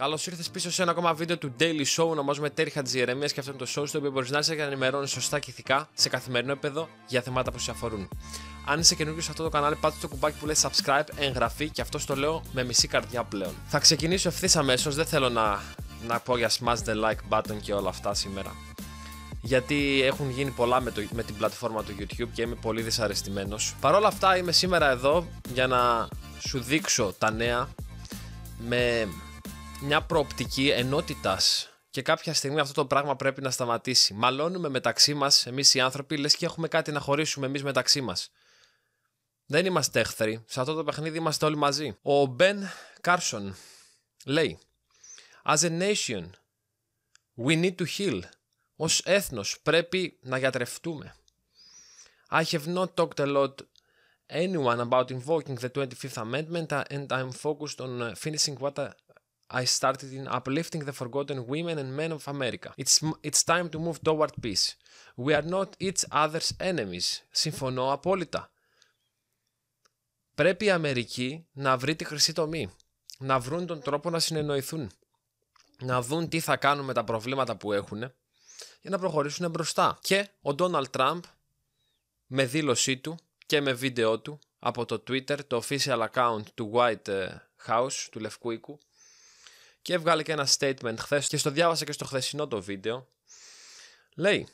Καλώς ήρθες πίσω σε ένα ακόμα βίντεο του Daily Show. Ονομάζομαι Τέρι Χατζηρεμία και αυτό είναι το show στο οποίο μπορείς να είσαι και να ενημερώνεις σωστά και ηθικά σε καθημερινό επίπεδο για θέματα που σε αφορούν. Αν είσαι καινούριο σε αυτό το κανάλι, πάτε το κουμπάκι που λέει subscribe, εγγραφή και αυτό το λέω με μισή καρδιά πλέον. Θα ξεκινήσω ευθύς αμέσως, δεν θέλω να, να πω για smash the like button και όλα αυτά σήμερα. Γιατί έχουν γίνει πολλά με, το, με την πλατφόρμα του YouTube και είμαι πολύ δυσαρεστημένος. Παρ' όλα αυτά είμαι σήμερα εδώ για να σου δείξω τα νέα με μια προοπτική ενότητας και κάποια στιγμή αυτό το πράγμα πρέπει να σταματήσει. Μαλώνουμε μεταξύ μας, εμείς οι άνθρωποι, λες και έχουμε κάτι να χωρίσουμε εμείς μεταξύ μας. Δεν είμαστε εχθροί. Σε αυτό το παιχνίδι είμαστε όλοι μαζί. Ο Μπεν Carson λέει: As a nation, we need to heal. Ως έθνος πρέπει να γιατρευτούμε. I have not talked a lot anyone about invoking the 25th Amendment and I'm focused on finishing what, I started in uplifting the forgotten women and men of America. It's, it's time to move toward peace. We are not each other's enemies. Συμφωνώ απόλυτα. Πρέπει η Αμερική να βρει τη χρυσή τομή. Να βρουν τον τρόπο να συνεννοηθούν. Να δουν τι θα κάνουν με τα προβλήματα που έχουν για να προχωρήσουν μπροστά. Και ο Ντόναλτ Τραμπ με δήλωσή του και με βίντεο του από το Twitter, το official account του White ε, House, του Λευκού Οίκου, και έβγαλε και ένα statement χθες και στο διάβασα και στο χθεσινό το βίντεο. Λέει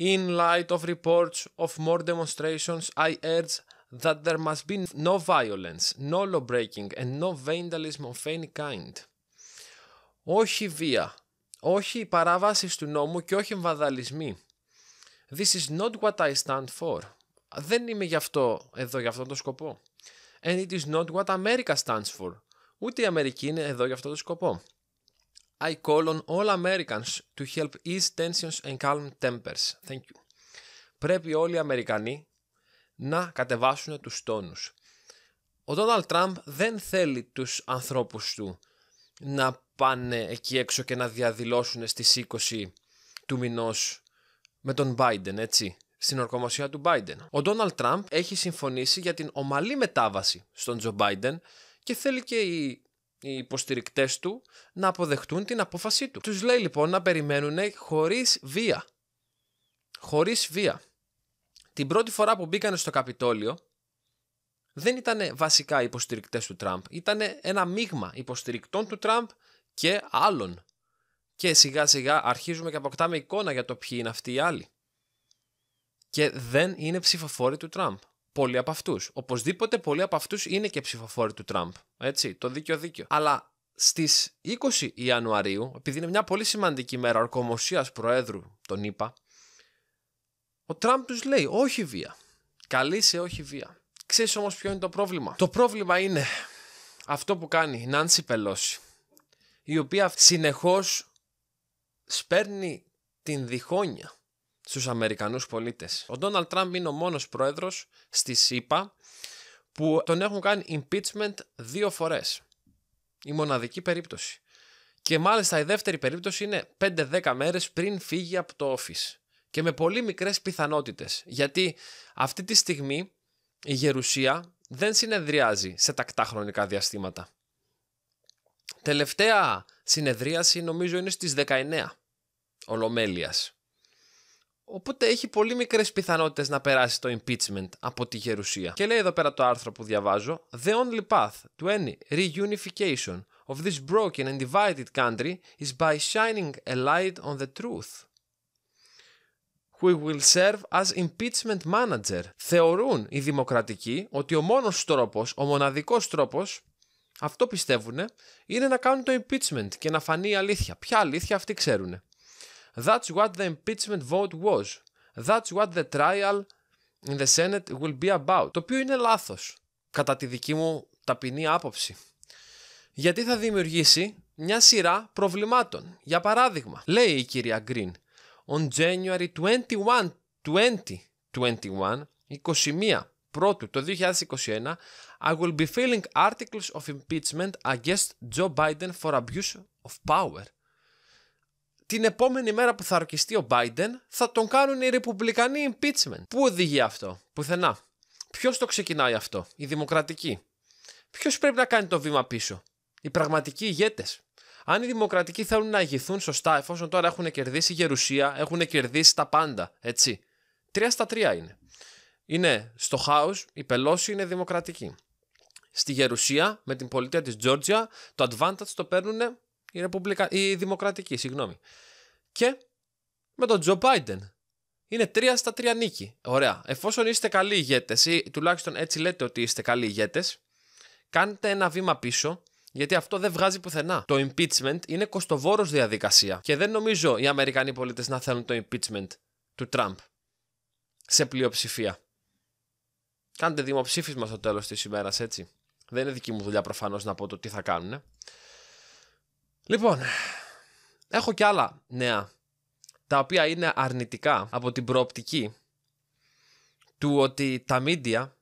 In light of reports of more demonstrations, I urge that there must be no violence, no law breaking and no vandalism of any kind. Όχι βία, όχι παράβαση του νόμου και όχι βανδαλισμοί This is not what I stand for. Δεν είμαι γι' αυτό εδώ, για αυτόν τον σκοπό. And it is not what America stands for. Ούτε η Αμερική είναι εδώ για αυτό το σκοπό. I call on all Americans to help ease tensions and calm tempers. Thank you. Πρέπει όλοι οι Αμερικανοί να κατεβάσουν τους τόνους. Ο Donald Trump δεν θέλει τους ανθρώπους του να πάνε εκεί έξω και να διαδηλώσουν στις 20 του μηνός με τον Biden, έτσι, στην ορκομοσία του Biden. Ο Donald Trump έχει συμφωνήσει για την ομαλή μετάβαση στον Τζο Biden και θέλει και οι υποστηρικτές του να αποδεχτούν την απόφασή του. Τους λέει λοιπόν να περιμένουν χωρίς βία. Χωρίς βία. Την πρώτη φορά που μπήκανε στο Καπιτόλιο δεν ήταν βασικά οι υποστηρικτές του Τραμπ. Ήταν ένα μείγμα υποστηρικτών του Τραμπ και άλλων. Και σιγά σιγά αρχίζουμε και αποκτάμε εικόνα για το ποιοι είναι αυτοί οι άλλοι. Και δεν είναι ψηφοφόροι του Τραμπ πολλοί από αυτούς. Οπωσδήποτε πολλοί από αυτούς είναι και ψηφοφόροι του Τραμπ. Έτσι, το δίκιο δίκιο. Αλλά στις 20 Ιανουαρίου, επειδή είναι μια πολύ σημαντική μέρα ορκομοσίας Προέδρου, τον είπα, ο Τραμπ τους λέει: Όχι βία. Καλή σε όχι βία. Ξέρεις όμως ποιο είναι το πρόβλημα. Το πρόβλημα είναι αυτό που κάνει η Νάντσι Πελώση, η οποία συνεχώς σπέρνει την διχόνια Στους Αμερικανούς πολίτες. Ο Ντόναλτ Τραμπ είναι ο μόνος πρόεδρος στη ΣΥΠΑ που τον έχουν κάνει impeachment δύο φορές. Η μοναδική περίπτωση. Και μάλιστα η δεύτερη περίπτωση είναι 5-10 μέρες πριν φύγει από το office. Και με πολύ μικρές πιθανότητες. Γιατί αυτή τη στιγμή η γερουσία δεν συνεδριάζει σε τακτά χρονικά διαστήματα. Τελευταία συνεδρίαση νομίζω είναι στις 19 Ολομέλειας. Οπότε έχει πολύ μικρές πιθανότητες να περάσει το impeachment από τη γερουσία. Και λέει εδώ πέρα το άρθρο που διαβάζω: The only path to any reunification of this broken and divided country is by shining a light on the truth. We will serve as impeachment manager. Θεωρούν οι δημοκρατικοί ότι ο μόνος τρόπος, ο μοναδικός τρόπος, αυτό πιστεύουν, είναι να κάνουν το impeachment και να φανεί η αλήθεια. Ποια αλήθεια αυτοί ξέρουν. That's what the impeachment vote was. That's what the trial in the Senate will be about. Το οποίο είναι λάθος, κατά τη δική μου ταπεινή άποψη. Γιατί θα δημιουργήσει μια σειρά προβλημάτων. Για παράδειγμα, λέει η κυρία Γκριν, on January 21, 2021, 21 πρώτου το 2021, I will be filing articles of impeachment against Joe Biden for abuse of power την επόμενη μέρα που θα αρκιστεί ο Biden θα τον κάνουν οι Ρεπουμπλικανοί impeachment. Πού οδηγεί αυτό, πουθενά. Ποιος το ξεκινάει αυτό, οι Δημοκρατικοί. Ποιος πρέπει να κάνει το βήμα πίσω, οι πραγματικοί ηγέτες. Αν οι Δημοκρατικοί θέλουν να ηγηθούν σωστά, εφόσον τώρα έχουν κερδίσει η γερουσία, έχουν κερδίσει τα πάντα, έτσι. Τρία στα τρία είναι. Είναι στο Χάου, η Πελώση είναι Δημοκρατική. Στη γερουσία, με την πολιτεία της Τζόρτζια, το advantage το παίρνουν η, Ρεπουμπλικα... η Δημοκρατική, συγγνώμη. Και με τον Τζο Μπάιντεν. Είναι τρία στα τρια νίκη. Ωραία. Εφόσον είστε καλοί ηγέτες, ή τουλάχιστον έτσι λέτε ότι είστε καλοί ηγέτες, κάντε ένα βήμα πίσω, γιατί αυτό δεν βγάζει πουθενά. Το impeachment είναι κοστοβόρος διαδικασία. Και δεν νομίζω οι Αμερικανοί πολίτες να θέλουν το impeachment του Τραμπ σε πλειοψηφία. Κάντε δημοψήφισμα στο τέλος της ημέρας, έτσι. Δεν είναι δική μου δουλειά προφανώς να πω το τι θα κάνουν. Λοιπόν, έχω κι άλλα νέα, τα οποία είναι αρνητικά από την προοπτική του ότι τα μίντια,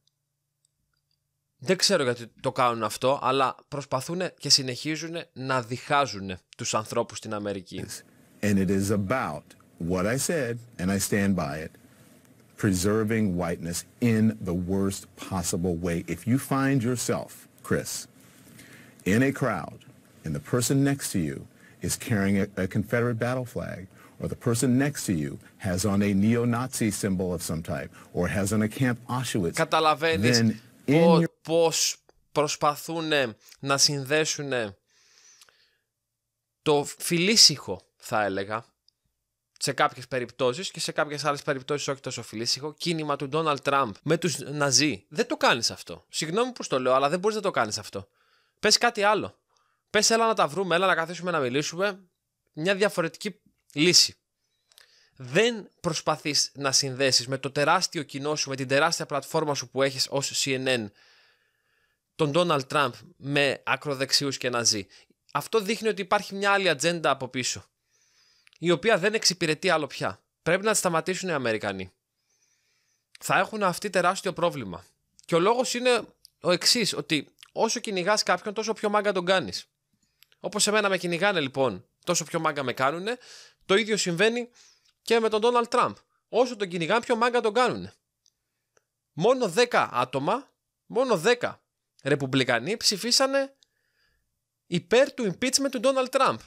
δεν ξέρω γιατί το κάνουν αυτό, αλλά προσπαθούν και συνεχίζουν να διχάζουν τους ανθρώπους στην Αμερική. And it is about what I said, and I stand by it, preserving whiteness in the worst possible way. If you find yourself, Chris, in a crowd and the person next to you is carrying a, a Confederate battle flag, or the person next to you has on a neo-Nazi symbol of some type, or has on a camp Auschwitz, then in your... πώς προσπαθούν να συνδέσουν το φιλήσυχο, θα έλεγα, σε κάποιες περιπτώσεις και σε κάποιες άλλες περιπτώσεις όχι τόσο φιλήσυχο, κίνημα του Ντόναλτ Τραμπ με τους Ναζί. Δεν το κάνεις αυτό. Συγγνώμη που το λέω, αλλά δεν μπορείς να το κάνεις αυτό. Πες κάτι άλλο. Πες, έλα να τα βρούμε, έλα να καθίσουμε να μιλήσουμε. Μια διαφορετική λύση. Δεν προσπαθείς να συνδέσεις με το τεράστιο κοινό σου, με την τεράστια πλατφόρμα σου που έχεις ως CNN, τον Donald Trump με ακροδεξιούς και ναζί. Αυτό δείχνει ότι υπάρχει μια άλλη ατζέντα από πίσω, η οποία δεν εξυπηρετεί άλλο πια. Πρέπει να τη σταματήσουν οι Αμερικανοί. Θα έχουν αυτή τεράστιο πρόβλημα. Και ο λόγος είναι ο εξής, ότι όσο κυνηγάς κάποιον, τόσο πιο μάγκα τον κάνεις. Όπως εμένα με κυνηγάνε λοιπόν, τόσο πιο μάγκα με κάνουν, το ίδιο συμβαίνει και με τον Donald Τραμπ. Όσο τον κυνηγάνε, πιο μάγκα τον κάνουν. Μόνο 10 άτομα, μόνο 10 ρεπουμπλικανοί ψηφίσανε υπέρ του impeachment του Donald Τραμπ.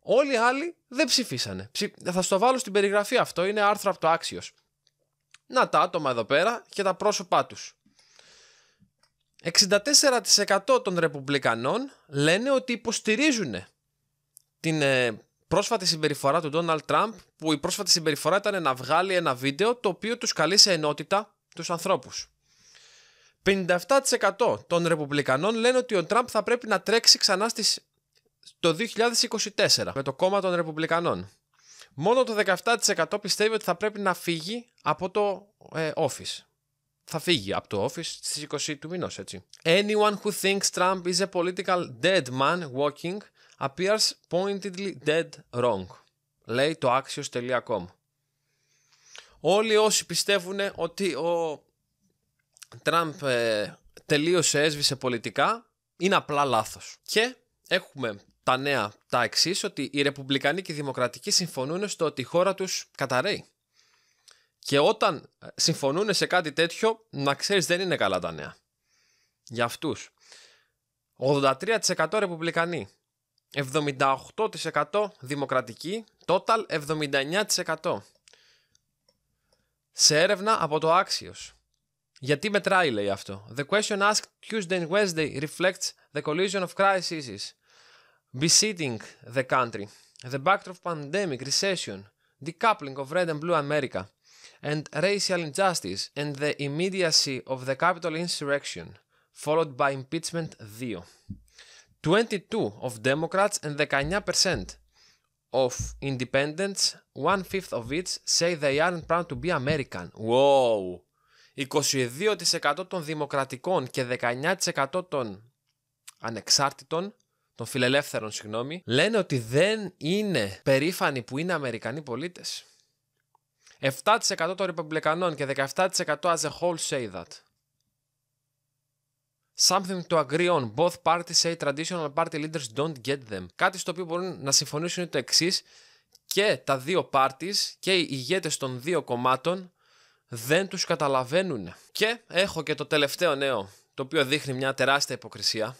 Όλοι οι άλλοι δεν ψηφίσανε. Θα στο βάλω στην περιγραφή αυτό, είναι άρθρο από το Άξιος. Να τα άτομα εδώ πέρα και τα πρόσωπά τους. 64% των Ρεπουμπλικανών λένε ότι υποστηρίζουν την ε, πρόσφατη συμπεριφορά του Ντόναλτ Τραμπ που η πρόσφατη συμπεριφορά ήταν να βγάλει ένα βίντεο το οποίο τους καλεί σε ενότητα τους ανθρώπους. 57% των Ρεπουμπλικανών λένε ότι ο Τραμπ θα πρέπει να τρέξει ξανά στις... το 2024 με το κόμμα των Ρεπουμπλικανών. Μόνο το 17% πιστεύει ότι θα πρέπει να φύγει από το ε, office θα φύγει από το office στις 20 του μηνός, έτσι. Anyone who thinks Trump is a political dead man walking appears pointedly dead wrong. Λέει το axios.com. Όλοι όσοι πιστεύουν ότι ο Τραμπ ε, τελείωσε, έσβησε πολιτικά, είναι απλά λάθος. Και έχουμε τα νέα τα εξής ότι οι Ρεπουμπλικανοί και οι Δημοκρατικοί συμφωνούν στο ότι η χώρα τους καταραίει. Και όταν συμφωνούν σε κάτι τέτοιο, να ξέρεις δεν είναι καλά τα νέα. Για αυτούς. 83% ρεπουμπλικανοί. 78% δημοκρατικοί. Total 79%. Σε έρευνα από το Άξιος. Γιατί μετράει λέει αυτό. The question asked Tuesday and Wednesday reflects the collision of crises Besitting the country. The backdrop of pandemic, recession, decoupling of red and blue America – and racial injustice and the immediacy of the capital insurrection, followed by impeachment 2. 22 of Democrats and 19% of independents, one fifth of which say they aren't proud to be American. Wow! 22% των δημοκρατικών και 19% των ανεξάρτητων, των φιλελεύθερων συγγνώμη, λένε ότι δεν είναι περήφανοι που είναι Αμερικανοί πολίτες. 7% των Ρεπουμπλικανών και 17% as a whole say that. Something to agree on. Both parties say traditional party leaders don't get them. Κάτι στο οποίο μπορούν να συμφωνήσουν είναι το εξής. Και τα δύο parties και οι ηγέτες των δύο κομμάτων δεν τους καταλαβαίνουν. Και έχω και το τελευταίο νέο, το οποίο δείχνει μια τεράστια υποκρισία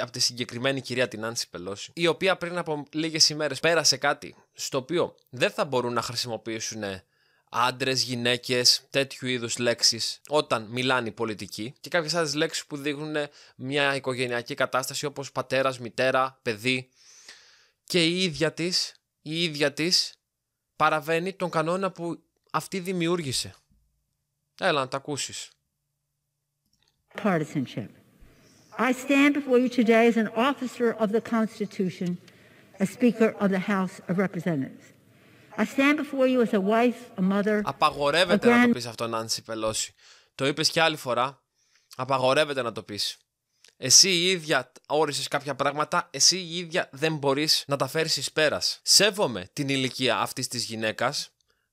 από τη συγκεκριμένη κυρία την Άνση Πελώση, η οποία πριν από λίγες ημέρες πέρασε κάτι στο οποίο δεν θα μπορούν να χρησιμοποιήσουν άντρες, γυναίκες, τέτοιου είδους λέξεις όταν μιλάνε οι πολιτικοί και κάποιες άλλες λέξεις που δείχνουν μια οικογενειακή κατάσταση όπως πατέρας, μητέρα, παιδί. Και η ίδια της, η ίδια της παραβαίνει τον κανόνα που αυτή δημιούργησε. Έλα να τα ακούσεις. Partisanship. I stand before you today as an officer of the Constitution, a speaker of the House of Representatives. Απαγορεύεται να το πεις αυτό, Νάνση Πελώση. Το είπες και άλλη φορά. Απαγορεύεται να το πεις. Εσύ η ίδια όρισες κάποια πράγματα, εσύ η ίδια δεν μπορείς να τα φέρεις εις πέρας. Σέβομαι την ηλικία αυτής της γυναίκας.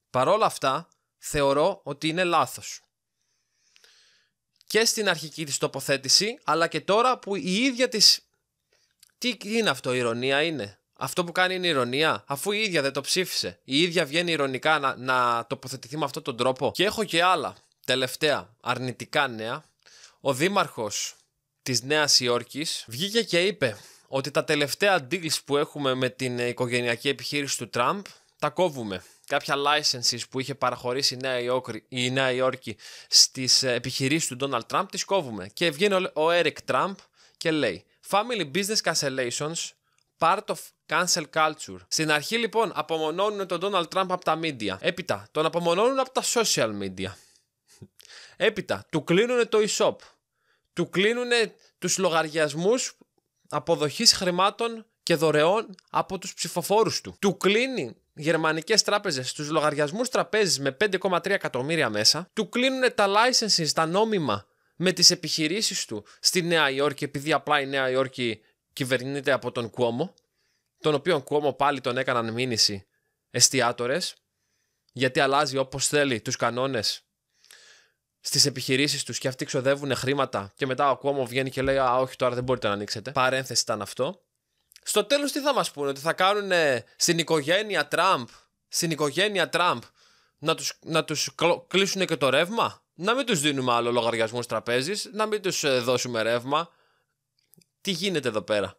Παρόλα αυτά, θεωρώ ότι είναι λάθος. Και στην αρχική της τοποθέτηση, αλλά και τώρα που η ίδια της... Τι είναι αυτό, η ηρωνία είναι αυτό που κάνει είναι ηρωνία, αφού η ίδια δεν το ψήφισε. Η ίδια βγαίνει ηρωνικά να, να τοποθετηθεί με αυτόν τον τρόπο. Και έχω και άλλα τελευταία αρνητικά νέα. Ο δήμαρχος της Νέας Υόρκης βγήκε και είπε ότι τα τελευταία deals που έχουμε με την οικογενειακή επιχείρηση του Τραμπ τα κόβουμε. Κάποια licenses που είχε παραχωρήσει η Νέα Υόρκη, η Νέα Υόρκη στις επιχειρήσεις του Donald Τραμπ τις κόβουμε. Και βγαίνει ο Eric Τραμπ και λέει Family Business Cancellations part of cancel culture. Στην αρχή λοιπόν απομονώνουν τον Donald Trump από τα media. Έπειτα τον απομονώνουν από τα social media. Έπειτα του κλείνουν το e-shop. Του κλείνουν τους λογαριασμούς αποδοχής χρημάτων και δωρεών από τους ψηφοφόρους του. Του κλείνει γερμανικές τράπεζες τους λογαριασμούς τραπέζης με 5,3 εκατομμύρια μέσα. Του κλείνουν τα licenses, τα νόμιμα με τις επιχειρήσεις του στη Νέα Υόρκη επειδή απλά η Νέα Υόρκη κυβερνείται από τον Κουόμο, τον οποίο Κουόμο πάλι τον έκαναν μήνυση εστιάτορε, γιατί αλλάζει όπως θέλει τους κανόνες στις επιχειρήσεις τους και αυτοί ξοδεύουν χρήματα και μετά ο Κουόμο βγαίνει και λέει Α, όχι, τώρα δεν μπορείτε να ανοίξετε. Παρένθεση ήταν αυτό. Στο τέλος τι θα μας πούνε, ότι θα κάνουν στην οικογένεια Τραμπ, στην οικογένεια Τραμπ, να τους να τους κλείσουν και το ρεύμα. Να μην τους δίνουμε άλλο λογαριασμό τραπέζι, να μην τους ε, δώσουμε ρεύμα, τι γίνεται εδώ πέρα.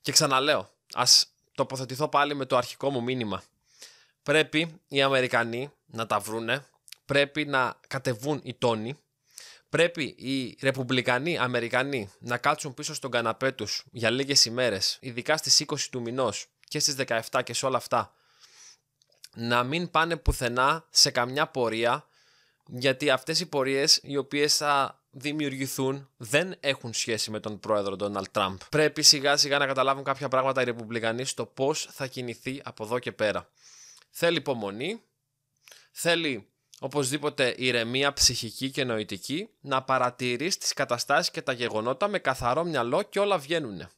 Και ξαναλέω, ας τοποθετηθώ πάλι με το αρχικό μου μήνυμα. Πρέπει οι Αμερικανοί να τα βρούνε, πρέπει να κατεβούν οι τόνοι, πρέπει οι Ρεπουμπλικανοί Αμερικανοί να κάτσουν πίσω στον καναπέ τους για λίγες ημέρες, ειδικά στις 20 του μηνός και στις 17 και σε όλα αυτά, να μην πάνε πουθενά σε καμιά πορεία, γιατί αυτές οι πορείες οι οποίες θα δημιουργηθούν δεν έχουν σχέση με τον πρόεδρο Ντόναλτ Τραμπ. Πρέπει σιγά σιγά να καταλάβουν κάποια πράγματα οι Ρεπουμπλικανοί στο πώς θα κινηθεί από εδώ και πέρα. Θέλει υπομονή, θέλει οπωσδήποτε ηρεμία ψυχική και νοητική, να παρατηρείς τις καταστάσεις και τα γεγονότα με καθαρό μυαλό και όλα βγαίνουν.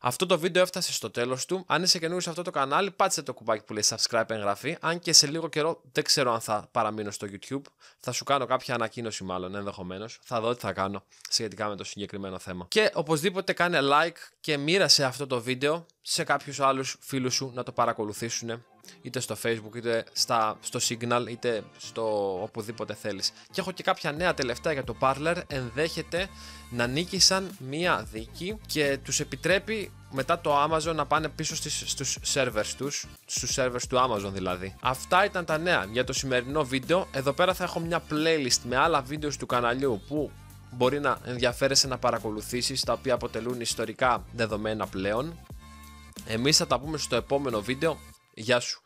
Αυτό το βίντεο έφτασε στο τέλος του. Αν είσαι καινούριο σε αυτό το κανάλι, πάτσε το κουμπάκι που λέει subscribe εγγραφή. Αν και σε λίγο καιρό δεν ξέρω αν θα παραμείνω στο YouTube. Θα σου κάνω κάποια ανακοίνωση, μάλλον ενδεχομένως. Θα δω τι θα κάνω σχετικά με το συγκεκριμένο θέμα. Και οπωσδήποτε κάνε like και μοίρασε αυτό το βίντεο σε κάποιους άλλους φίλους σου να το παρακολουθήσουν είτε στο facebook είτε στα, στο signal είτε στο οπουδήποτε θέλεις και έχω και κάποια νέα τελευταία για το parler ενδέχεται να νίκησαν μία δίκη και τους επιτρέπει μετά το Amazon να πάνε πίσω στις, στους servers τους, στους servers του Amazon δηλαδή. Αυτά ήταν τα νέα για το σημερινό βίντεο. Εδώ πέρα θα έχω μια playlist με άλλα βίντεος του καναλιού που μπορεί να ενδιαφέρεσαι να παρακολουθήσεις, τα οποία αποτελούν ιστορικά δεδομένα πλέον. Εμείς θα τα πούμε στο επόμενο βίντεο. Γεια σου.